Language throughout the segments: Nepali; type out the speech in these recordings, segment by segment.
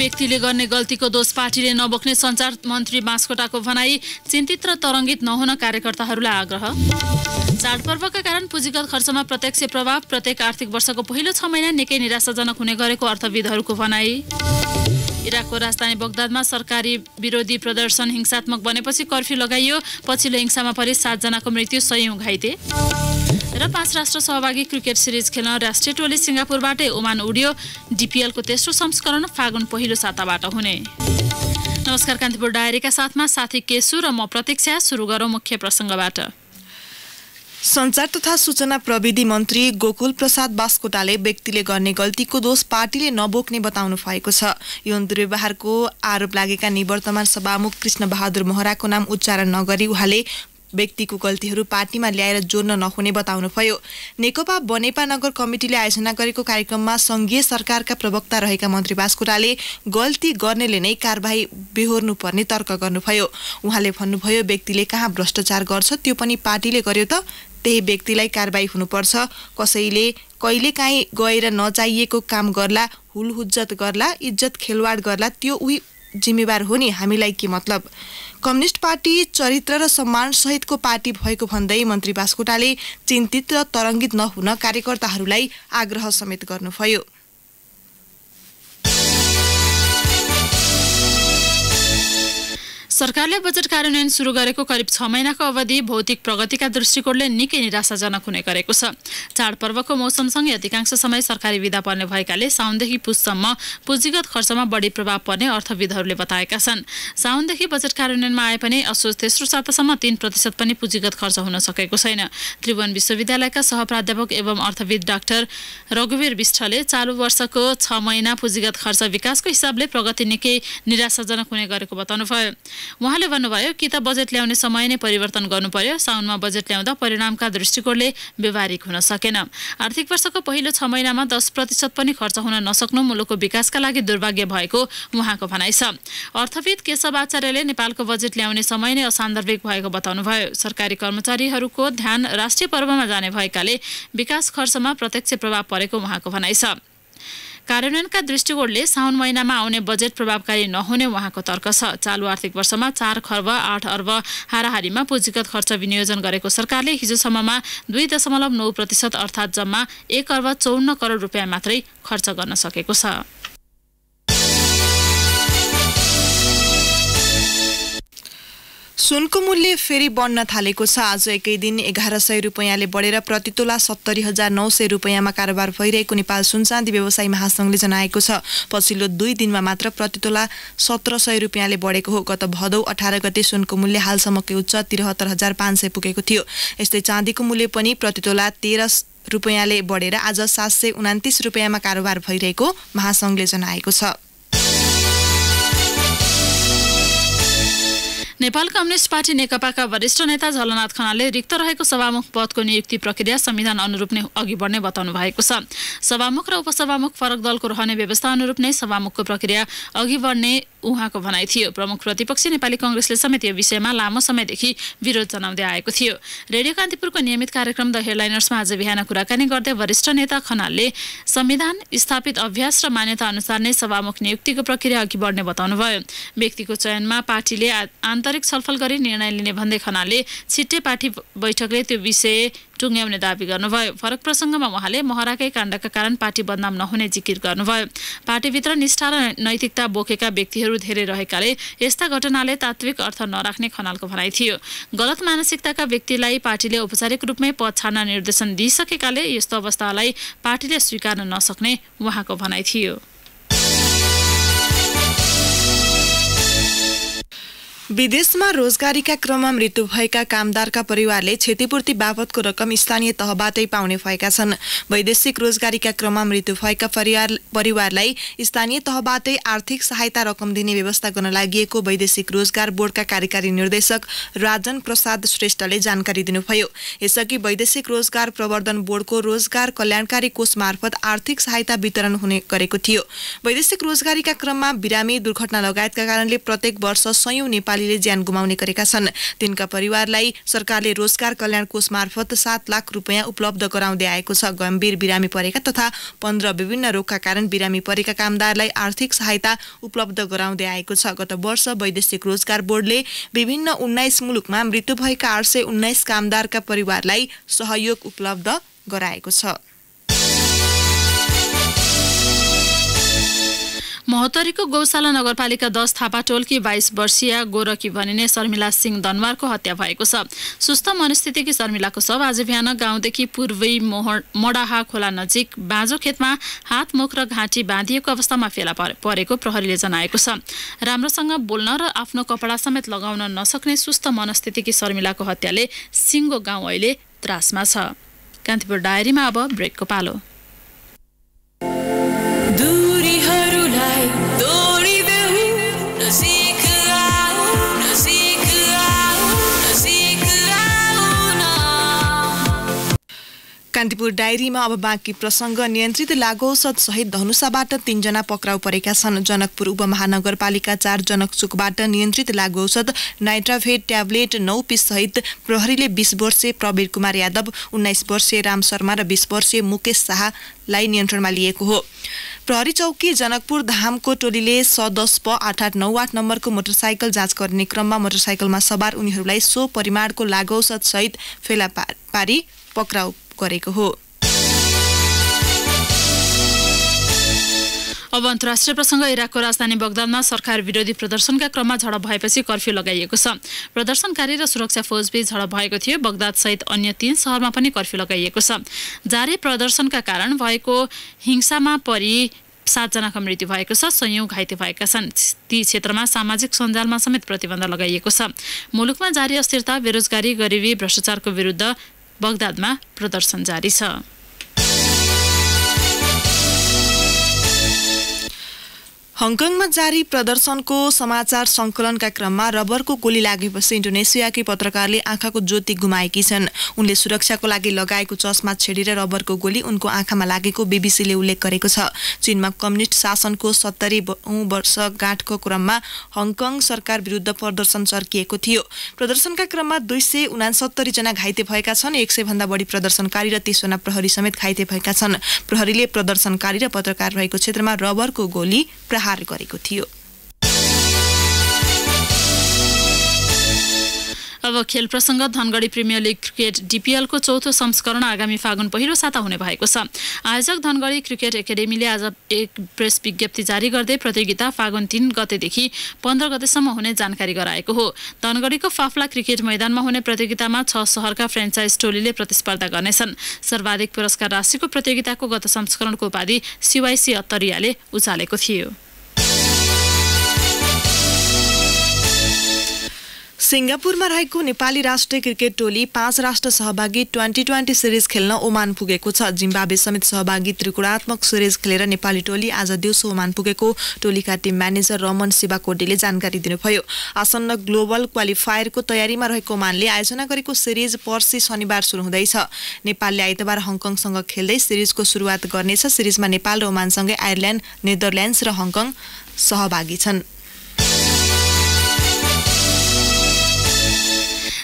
व्यक्तिले गर्ने गल्तीको दोष पार्टीले नबोक्ने सञ्चार मन्त्री बाँसकोटाको भनाई चिन्तित र तरङ्गित नहुन कार्यकर्ताहरूलाई आग्रह चाडपर्वका कारण पुँजीगत खर्चमा प्रत्यक्ष प्रभाव प्रत्येक आर्थिक वर्षको पहिलो छ महिना निकै निराशाजनक हुने गरेको अर्थविदहरूको भनाई इराकको राजधानी बगदादमा सरकारी विरोधी प्रदर्शन हिंसात्मक बनेपछि कर्फ्यू लगाइयो पछिल्लो हिंसामा परि सातजनाको मृत्यु सयौँ घाइते र पाँच राष्ट्र सहभागी क्रिकेट सिरिज खेल्न राष्ट्रिय टोली सिङ्गापुरबाटै ओमान उड्यो डिपिएलको तेस्रो संस्करण फागुन पहिलो साताबाट हुने नमस्कार कान्तिपुर डायरीका साथमा साथी केशु र म प्रतीक्षा सुरु गरौँ मुख्य प्रसङ्गबाट सञ्चार तथा सूचना प्रविधि मन्त्री गोकुल प्रसाद बास्कोटाले व्यक्तिले गर्ने गल्तीको दोष पार्टीले नबोक्ने बताउनु भएको छ यौन दुर्व्यवहारको आरोप लागेका निवर्तमान सभामुख कृष्ण बहादुर महराको नाम उच्चारण नगरी उहाँले व्यक्तिको गल्तीहरू पार्टीमा ल्याएर जोड्न नहुने बताउनुभयो नेकपा बनेपा नगर कमिटीले आयोजना गरेको कार्यक्रममा संघीय सरकारका प्रवक्ता रहेका मन्त्री बास्कुराले गल्ती गर्नेले नै कारवाही बेहोर्नुपर्ने तर्क गर्नुभयो उहाँले भन्नुभयो व्यक्तिले कहाँ भ्रष्टाचार गर्छ त्यो पनि पार्टीले गर्यो त त्यही व्यक्तिलाई कारवाही हुनुपर्छ कसैले कहिलेकाहीँ गएर नचाहिएको काम गर्ला हुलहुज्जत गर्ला इज्जत खेलवाड गर्ला त्यो उही जिम्मेवार हो नि हामीलाई के मतलब कम्युनिस्ट पार्टी चरित्र र सम्मान सहितको पार्टी भएको भन्दै मन्त्री बास्कोटाले चिन्तित र तरङ्गित नहुन कार्यकर्ताहरूलाई आग्रह समेत गर्नुभयो सरकारले बजेट कार्यान्वयन सुरु गरेको करिब छ महिनाको अवधि भौतिक प्रगतिका दृष्टिकोणले निकै निराशाजनक हुने गरेको छ चाडपर्वको मौसमसँगै अधिकांश समय सरकारी विधा पर्ने भएकाले साउनदेखि पुससम्म पुँजीगत खर्चमा बढी प्रभाव पर्ने अर्थविदहरूले बताएका छन् साउनदेखि बजेट कार्यान्वयनमा आए पनि असोज तेस्रो सातासम्म तीन प्रतिशत पनि पुँजीगत खर्च हुन सकेको छैन त्रिभुवन विश्वविद्यालयका सहप्राध्यापक एवं अर्थविद डाक्टर रघुवीर विष्टले चालु वर्षको छ महिना पुँजीगत खर्च विकासको हिसाबले प्रगति निकै निराशाजनक हुने गरेको बताउनुभयो उहाँले भन्नुभयो कि त बजेट ल्याउने समय नै परिवर्तन गर्नु पर्यो साउनमा बजेट ल्याउँदा परिणामका दृष्टिकोणले व्यवहारिक हुन सकेन आर्थिक वर्षको पहिलो छ महिनामा दस प्रतिशत पनि खर्च हुन नसक्नु मुलुकको विकासका लागि दुर्भाग्य भएको उहाँको भनाइ छ अर्थविद केशव आचार्यले नेपालको बजेट ल्याउने समय नै असान्दर्भिक भएको बताउनुभयो सरकारी कर्मचारीहरूको ध्यान राष्ट्रिय पर्वमा जाने भएकाले विकास खर्चमा प्रत्यक्ष प्रभाव परेको उहाँको भनाइ छ कार्यान्वयनका दृष्टिकोणले साउन महिनामा आउने बजेट प्रभावकारी नहुने उहाँको तर्क छ चालु आर्थिक वर्षमा चार खर्ब आठ अर्ब हाराहारीमा पुँजीगत खर्च विनियोजन गरेको सरकारले हिजोसम्ममा दुई दशमलव नौ प्रतिशत अर्थात् जम्मा एक अर्ब चौन्न करोड रुपियाँ मात्रै खर्च गर्न सकेको छ सुनको मूल्य फेरि बढ्न थालेको छ आज एकै दिन एघार सय रुपियाँले बढेर प्रतितोला सत्तरी हजार नौ सय रुपियाँमा कारोबार भइरहेको नेपाल सुन चाँदी व्यवसायी महासङ्घले जनाएको छ पछिल्लो दुई दिनमा मात्र प्रतितोला सत्र सय रुपियाँले बढेको हो गत भदौ अठार गते सुनको मूल्य हालसम्मकै उच्च त्रिहत्तर हजार पाँच सय पुगेको थियो यस्तै चाँदीको मूल्य पनि प्रतितोला तेह्र रुपियाँले बढेर आज सात सय उनातिस रुपियाँमा कारोबार भइरहेको महासङ्घले जनाएको छ नेपाल कम्युनिस्ट पार्टी नेकपाका वरिष्ठ नेता झलनाथ खनालले रिक्त रहेको सभामुख पदको नियुक्ति प्रक्रिया संविधान अनुरूप नै अघि बढ्ने बताउनु भएको छ सभामुख र उपसभामुख फरक दलको रहने व्यवस्था अनुरूप नै सभामुखको प्रक्रिया अघि बढ्ने उहाँको भनाइ थियो प्रमुख प्रतिपक्षी नेपाली कङ्ग्रेसले समेत यो विषयमा लामो समयदेखि विरोध जनाउँदै आएको थियो रेडियो कान्तिपुरको नियमित कार्यक्रम द हेडलाइनर्समा आज बिहान कुराकानी गर्दै वरिष्ठ नेता खनालले संविधान स्थापित अभ्यास र मान्यता अनुसार नै सभामुख नियुक्तिको प्रक्रिया अघि बढ्ने बताउनुभयो व्यक्तिको चयनमा पार्टीले आन्तरिक छलफल गरी निर्णय लिने भन्दै खनालले छिट्टै पार्टी बैठकले त्यो विषय टुङ्ग्याउने दावी गर्नुभयो फरक प्रसङ्गमा उहाँले महराकै काण्डका कारण पार्टी बदनाम नहुने जिकिर गर्नुभयो पार्टीभित्र निष्ठा र नैतिकता बोकेका व्यक्तिहरू धेरै रहेकाले यस्ता घटनाले तात्विक अर्थ नराख्ने खनालको भनाइ थियो गलत मानसिकताका व्यक्तिलाई पार्टीले औपचारिक रूपमै पद छाड्न निर्देशन दिइसकेकाले यस्तो अवस्थालाई पार्टीले स्वीकार्न नसक्ने उहाँको भनाइ थियो विदेशमा रोजगारीका क्रममा मृत्यु भएका कामदारका परिवारले क्षतिपूर्ति बापतको रकम स्थानीय तहबाटै पाउने भएका छन् वैदेशिक रोजगारीका क्रममा मृत्यु भएका परिवार परिवारलाई स्थानीय तहबाटै आर्थिक सहायता रकम दिने व्यवस्था गर्न लागि वैदेशिक रोजगार बोर्डका कार्यकारी निर्देशक राजन प्रसाद श्रेष्ठले जानकारी दिनुभयो यसअघि वैदेशिक रोजगार प्रवर्धन बोर्डको रोजगार कल्याणकारी कोष मार्फत आर्थिक सहायता वितरण हुने गरेको थियो वैदेशिक रोजगारीका क्रममा बिरामी दुर्घटना लगायतका कारणले प्रत्येक वर्ष सयौं नेपाली नेपालीले ज्यान गुमाउने गरेका छन् तिनका परिवारलाई सरकारले रोजगार कल्याण कोष मार्फत सात लाख रुपियाँ उपलब्ध गराउँदै आएको छ गम्भीर बिरामी परेका तथा पन्ध्र विभिन्न रोगका कारण बिरामी परेका कामदारलाई आर्थिक सहायता उपलब्ध गराउँदै आएको छ गत वर्ष वैदेशिक रोजगार बोर्डले विभिन्न उन्नाइस मुलुकमा मृत्यु भएका आठ सय उन्नाइस कामदारका परिवारलाई सहयोग उपलब्ध गराएको छ महोत्तरीको गौशाला नगरपालिका दस थापा टोलकी बाइस वर्षीय गोरखी भनिने शर्मिला सिंह दनवारको हत्या भएको छ सुस्थ मनस्थितिकी शर्मिलाको शव आज बिहान गाउँदेखि पूर्वी मडाहा खोला नजिक बाँझो खेतमा हात मुख र घाँटी बाँधिएको अवस्थामा फेला परेको प्रहरीले जनाएको छ राम्रोसँग बोल्न र आफ्नो कपडा समेत लगाउन नसक्ने सुस्थ मनस्थितिकी शर्मिलाको हत्याले सिङ्गो गाउँ अहिले त्रासमा छ कान्तिपुर डायरीमा अब ब्रेकको पालो कान्तिपुर डायरीमा अब बाँकी प्रसङ्ग नियन्त्रित लागु औषध सहित धनुषाबाट तीनजना पक्राउ परेका छन् जनकपुर उपमहानगरपालिका चार जनकचुकबाट नियन्त्रित लागु औषध नाइट्राभेट ट्याब्लेट नौ पिस सहित प्रहरीले बिस वर्षे प्रवीर कुमार यादव उन्नाइस वर्षे राम शर्मा र बिस वर्षे मुकेश शाह लाई नियन्त्रणमा लिएको हो प्रहरी चौकी जनकपुर धामको टोलीले स दस प आठ आठ नौ आठ नम्बरको मोटरसाइकल जाँच गर्ने क्रममा मोटरसाइकलमा सवार उनीहरूलाई सो परिमाणको लागु सहित फेला पारी पक्राउ गरेको हो अब अन्तर्राष्ट्रिय प्रसङ्ग इराकको राजधानी बगदादमा सरकार विरोधी प्रदर्शनका क्रममा झडप भएपछि कर्फ्यू लगाइएको छ प्रदर्शनकारी र सुरक्षा फौजबीच झडप भएको थियो बगदाद सहित अन्य तीन सहरमा पनि कर्फ्यू लगाइएको छ जारी प्रदर्शनका कारण भएको हिंसामा परि सातजनाको मृत्यु भएको छ सयौं घाइते भएका छन् ती क्षेत्रमा सामाजिक सञ्जालमा समेत प्रतिबन्ध लगाइएको छ मुलुकमा जारी अस्थिरता बेरोजगारी गरिबी भ्रष्टाचारको विरुद्ध बगदादमा प्रदर्शन जारी छ हङकङमा जारी प्रदर्शनको समाचार सङ्कलनका क्रममा रबरको गोली लागेपछि इन्डोनेसियाकी पत्रकारले आँखाको ज्योति गुमाएकी छन् उनले सुरक्षाको लागि लगाएको चस्मा छेडेर रबरको गोली उनको आँखामा लागेको बिबिसीले उल्लेख गरेको छ चीनमा कम्युनिस्ट शासनको सत्तरी वर्ष गाँठको क्रममा हङकङ सरकार विरुद्ध प्रदर्शन चर्किएको थियो प्रदर्शनका क्रममा दुई सय उनासत्तरीजना घाइते भएका छन् एक भन्दा बढी प्रदर्शनकारी र तिसजना प्रहरी समेत घाइते भएका छन् प्रहरीले प्रदर्शनकारी र पत्रकार रहेको क्षेत्रमा रबरको गोली प्रहार प्रहार गरेको थियो अब खेल प्रसङ्ग धनगढी प्रिमियर लिग क्रिकेट डिपिएलको चौथो संस्करण आगामी फागुन पहिलो साता हुने भएको छ आयोजक धनगढी क्रिकेट एकाडेमीले आज एक प्रेस विज्ञप्ति जारी गर्दै प्रतियोगिता फागुन तिन गतेदेखि पन्ध्र गतेसम्म हुने जानकारी गराएको हो धनगढीको फाफला क्रिकेट मैदानमा हुने प्रतियोगितामा छ सहरका फ्रेन्चाइज टोलीले प्रतिस्पर्धा गर्नेछन् सर्वाधिक पुरस्कार राशिको प्रतियोगिताको गत संस्करणको उपाधि सिवाइसी अत्तरियाले उचालेको थियो सिङ्गापुरमा रहेको नेपाली राष्ट्रिय क्रिकेट टोली पाँच राष्ट्र सहभागी ट्वेन्टी ट्वेन्टी सिरिज खेल्न ओमान पुगेको छ जिम्बावे समेत सहभागी त्रिकोणात्मक सिरिज खेलेर नेपाली टोली आज दिउँसो ओमान पुगेको टोलीका टिम म्यानेजर रमन शिवाकोटीले जानकारी दिनुभयो आसन्न ग्लोबल क्वालिफायरको तयारीमा रहेको ओमानले आयोजना गरेको सिरिज पर्सि शनिबार सुरु हुँदैछ नेपालले आइतबार हङकङसँग खेल्दै सिरिजको सुरुवात गर्नेछ सिरिजमा नेपाल र ओमानसँगै आयरल्यान्ड नेदरल्यान्ड्स र हङकङ सहभागी छन्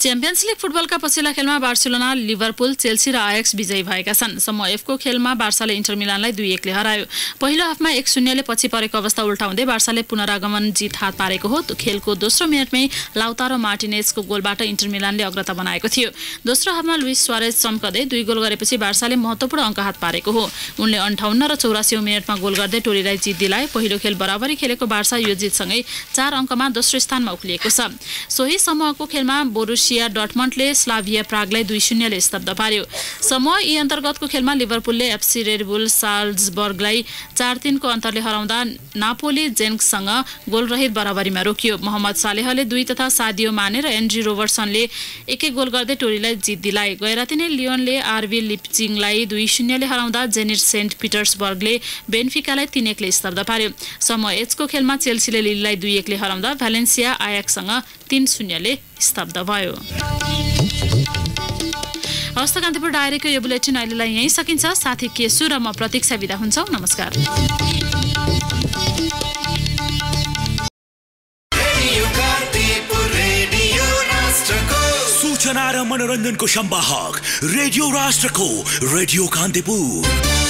च्याम्पियन्स लिग फुटबलका पछिल्ला खेलमा बार्सिलोना लिभरपुल चेल्सी र आयक्स विजयी भएका छन् समूह एफको खेलमा बार्साले इन्टर मिलानलाई दुई एकले हरायो पहिलो हाफमा एक शून्यले पछि परेको अवस्था उल्टाउँदै बार्साले पुनरागमन जित हात पारेको हो खेलको दोस्रो मिनटमै लाउता र मार्टिनेजको गोलबाट इन्टर मिलानले अग्रता बनाएको थियो दोस्रो हाफमा लुइस स्वारेज चम्कदै दुई गोल गरेपछि बार्साले महत्त्वपूर्ण अङ्क हात पारेको हो उनले अन्ठाउन्न र चौरासी मिनटमा गोल गर्दै टोलीलाई जित दिलाए पहिलो खेल बराबरी खेलेको बार्सा यो जितसँगै चार अङ्कमा दोस्रो स्थानमा उक्लिएको छ सोही समूहको खेलमा बोरुस क्रोसिया डटमन्टले स्लाभिया प्रागलाई दुई शून्यले स्तब्ध पार्यो समूह यी अन्तर्गतको खेलमा लिभरपुलले एफसी रेडबुल साल्जबर्गलाई चार तिनको अन्तरले हराउँदा नापोली जेन्कसँग गोलरहित बराबरीमा रोकियो मोहम्मद सालेहले दुई तथा सादियो माने र एन्ड्री रोबर्टसनले एक एक गोल गर्दै टोलीलाई जित दिलाए गैराती नै लियोनले आरबी लिप्चिङलाई दुई शून्यले हराउँदा जेनिट सेन्ट पिटर्सबर्गले बेन्फिकालाई तिन एकले स्तब्ध पार्यो समूह एचको खेलमा चेल्सीले लिललाई दुई एकले हराउँदा भ्यालेन्सिया आयाकसँग तिन शून्यले स्तब्ध भयो हस्त कान्तिपुर डायरीको यो बुलेटिन अहिलेलाई यहीँ सकिन्छ साथी केसु र म प्रतीक्षा विदा हुन्छौँ नमस्कार सूचना र मनोरञ्जनको सम्वाहक रेडियो राष्ट्रको रेडियो कान्तिपुर